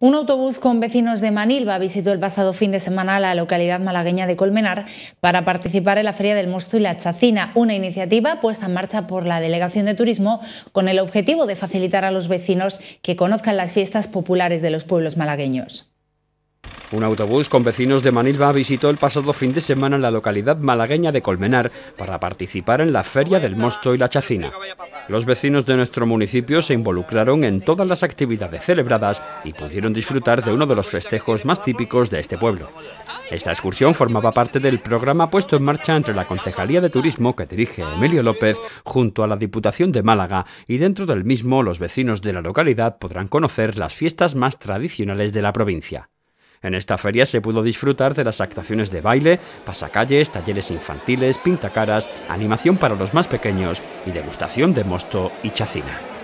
Un autobús con vecinos de Manilva visitó el pasado fin de semana la localidad malagueña de Colmenar para participar en la Feria del Mosto y la Chacina, una iniciativa puesta en marcha por la Delegación de Turismo con el objetivo de facilitar a los vecinos que conozcan las fiestas populares de los pueblos malagueños. Un autobús con vecinos de Manilva visitó el pasado fin de semana la localidad malagueña de Colmenar para participar en la Feria del Mosto y la Chacina. Los vecinos de nuestro municipio se involucraron en todas las actividades celebradas y pudieron disfrutar de uno de los festejos más típicos de este pueblo. Esta excursión formaba parte del programa puesto en marcha entre la Concejalía de Turismo que dirige Emilio López junto a la Diputación de Málaga y dentro del mismo los vecinos de la localidad podrán conocer las fiestas más tradicionales de la provincia. En esta feria se pudo disfrutar de las actuaciones de baile, pasacalles, talleres infantiles, pintacaras, animación para los más pequeños y degustación de mosto y chacina.